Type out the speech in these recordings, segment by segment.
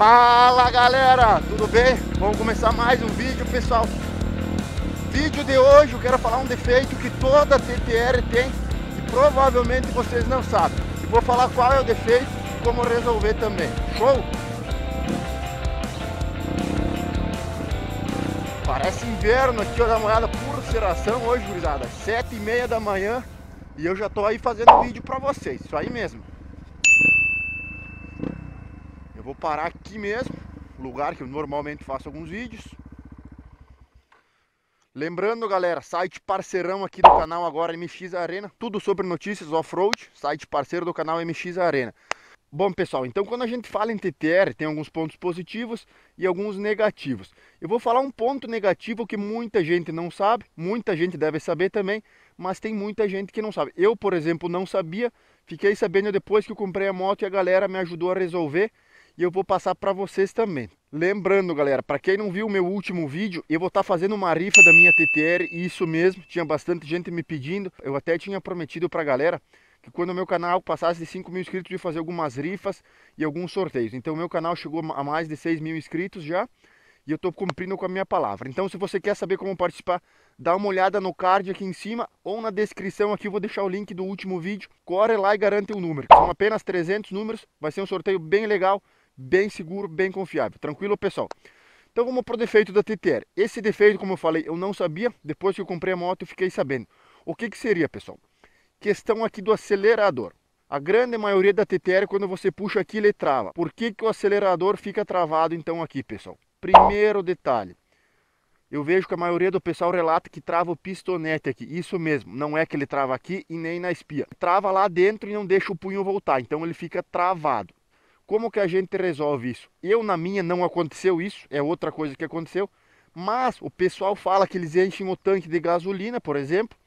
Fala galera, tudo bem? Vamos começar mais um vídeo pessoal Vídeo de hoje eu quero falar um defeito que toda TTR tem E provavelmente vocês não sabem E vou falar qual é o defeito e como resolver também Show? Parece inverno aqui, ó, dá uma olhada por serração hoje, gurizada Sete e meia da manhã E eu já tô aí fazendo vídeo pra vocês, isso aí mesmo Vou parar aqui mesmo, lugar que eu normalmente faço alguns vídeos. Lembrando, galera, site parceirão aqui do canal agora MX Arena, tudo sobre notícias off-road, site parceiro do canal MX Arena. Bom, pessoal, então quando a gente fala em TTR, tem alguns pontos positivos e alguns negativos. Eu vou falar um ponto negativo que muita gente não sabe, muita gente deve saber também, mas tem muita gente que não sabe. Eu, por exemplo, não sabia, fiquei sabendo depois que eu comprei a moto e a galera me ajudou a resolver e eu vou passar para vocês também. Lembrando, galera, para quem não viu o meu último vídeo, eu vou estar tá fazendo uma rifa da minha TTR, e isso mesmo, tinha bastante gente me pedindo. Eu até tinha prometido para a galera que quando o meu canal passasse de 5 mil inscritos, eu ia fazer algumas rifas e alguns sorteios. Então, o meu canal chegou a mais de 6 mil inscritos já, e eu estou cumprindo com a minha palavra. Então, se você quer saber como participar, dá uma olhada no card aqui em cima ou na descrição aqui, eu vou deixar o link do último vídeo. Corre lá e garante o um número. São apenas 300 números, vai ser um sorteio bem legal bem seguro, bem confiável. Tranquilo, pessoal? Então vamos para o defeito da TTR. Esse defeito, como eu falei, eu não sabia. Depois que eu comprei a moto, eu fiquei sabendo. O que, que seria, pessoal? Questão aqui do acelerador. A grande maioria da TTR, quando você puxa aqui, ele trava. Por que, que o acelerador fica travado então aqui, pessoal? Primeiro detalhe. Eu vejo que a maioria do pessoal relata que trava o pistonete aqui. Isso mesmo, não é que ele trava aqui e nem na espia. Trava lá dentro e não deixa o punho voltar, então ele fica travado. Como que a gente resolve isso? Eu na minha não aconteceu isso, é outra coisa que aconteceu, mas o pessoal fala que eles enchem o tanque de gasolina, por exemplo,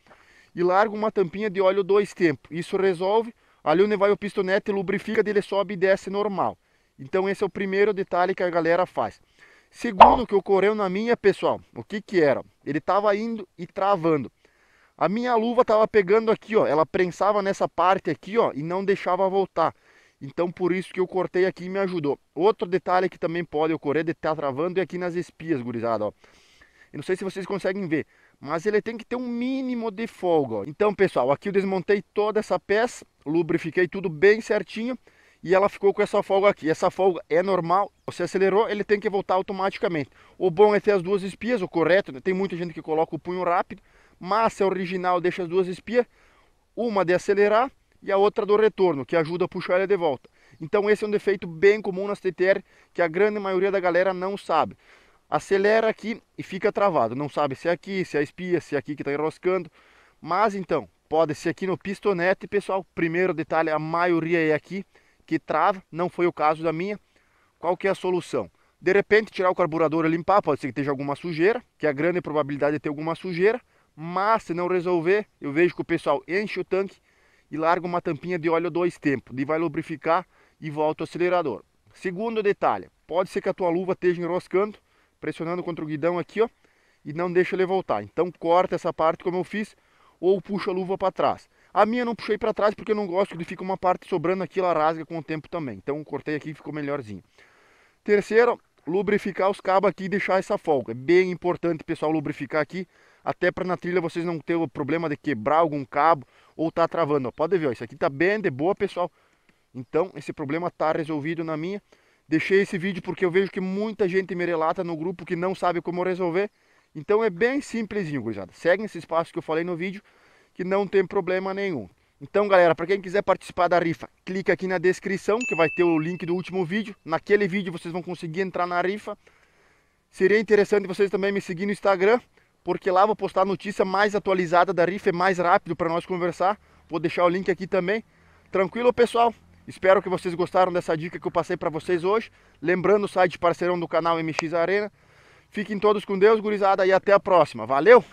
e largam uma tampinha de óleo dois tempos. Isso resolve, ali onde vai o pistonete, lubrifica, ele sobe e desce normal. Então esse é o primeiro detalhe que a galera faz. Segundo que ocorreu na minha, pessoal, o que que era? Ele estava indo e travando. A minha luva estava pegando aqui, ó, ela prensava nessa parte aqui, ó, e não deixava voltar. Então por isso que eu cortei aqui e me ajudou. Outro detalhe que também pode ocorrer de estar tá travando é aqui nas espias, gurizada, ó. Eu não sei se vocês conseguem ver, mas ele tem que ter um mínimo de folga, ó. Então, pessoal, aqui eu desmontei toda essa peça, lubrifiquei tudo bem certinho e ela ficou com essa folga aqui. Essa folga é normal, você acelerou, ele tem que voltar automaticamente. O bom é ter as duas espias, o correto, né? tem muita gente que coloca o punho rápido, mas se é original deixa as duas espias, uma de acelerar e a outra do retorno, que ajuda a puxar ela de volta. Então esse é um defeito bem comum nas TTR que a grande maioria da galera não sabe. Acelera aqui e fica travado, não sabe se é aqui, se é a espia, se é aqui que está enroscando. Mas então, pode ser aqui no pistonete, pessoal. Primeiro detalhe, a maioria é aqui que trava, não foi o caso da minha. Qual que é a solução? De repente tirar o carburador e limpar, pode ser que esteja alguma sujeira, que a grande probabilidade de é ter alguma sujeira. Mas se não resolver, eu vejo que o pessoal enche o tanque e largo uma tampinha de óleo dois tempos. E vai lubrificar e volta o acelerador. Segundo detalhe, pode ser que a tua luva esteja enroscando, pressionando contra o guidão aqui, ó, e não deixa ele voltar. Então corta essa parte como eu fiz, ou puxa a luva para trás. A minha não puxei para trás porque eu não gosto que ficar uma parte sobrando aqui, ela rasga com o tempo também. Então cortei aqui e ficou melhorzinho. Terceiro, lubrificar os cabos aqui e deixar essa folga. É bem importante, pessoal, lubrificar aqui, até para na trilha vocês não ter o problema de quebrar algum cabo, ou tá travando. Pode ver, ó, isso aqui tá bem de boa, pessoal. Então, esse problema tá resolvido na minha. Deixei esse vídeo porque eu vejo que muita gente me relata no grupo que não sabe como resolver. Então é bem simplesinho, gurizada. Seguem esse espaço que eu falei no vídeo, que não tem problema nenhum. Então, galera, para quem quiser participar da rifa, clica aqui na descrição, que vai ter o link do último vídeo. Naquele vídeo vocês vão conseguir entrar na rifa. Seria interessante vocês também me seguir no Instagram, porque lá vou postar a notícia mais atualizada da Rifa é mais rápido para nós conversar. Vou deixar o link aqui também. Tranquilo, pessoal? Espero que vocês gostaram dessa dica que eu passei para vocês hoje. Lembrando o site parceirão do canal MX Arena. Fiquem todos com Deus, gurizada, e até a próxima. Valeu!